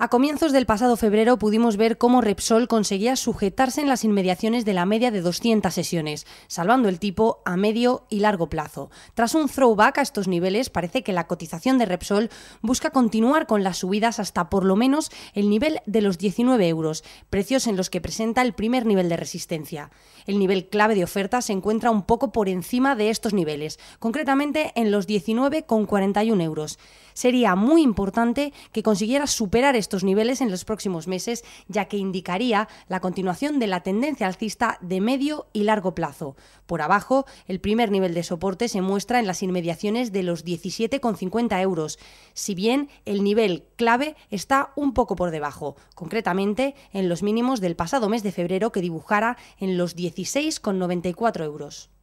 A comienzos del pasado febrero pudimos ver cómo Repsol conseguía sujetarse en las inmediaciones de la media de 200 sesiones, salvando el tipo a medio y largo plazo. Tras un throwback a estos niveles, parece que la cotización de Repsol busca continuar con las subidas hasta por lo menos el nivel de los 19 euros, precios en los que presenta el primer nivel de resistencia. El nivel clave de oferta se encuentra un poco por encima de estos niveles, concretamente en los 19,41 euros. Sería muy importante que consiguiera superar estos estos niveles en los próximos meses, ya que indicaría la continuación de la tendencia alcista de medio y largo plazo. Por abajo, el primer nivel de soporte se muestra en las inmediaciones de los 17,50 euros, si bien el nivel clave está un poco por debajo, concretamente en los mínimos del pasado mes de febrero que dibujara en los 16,94 euros.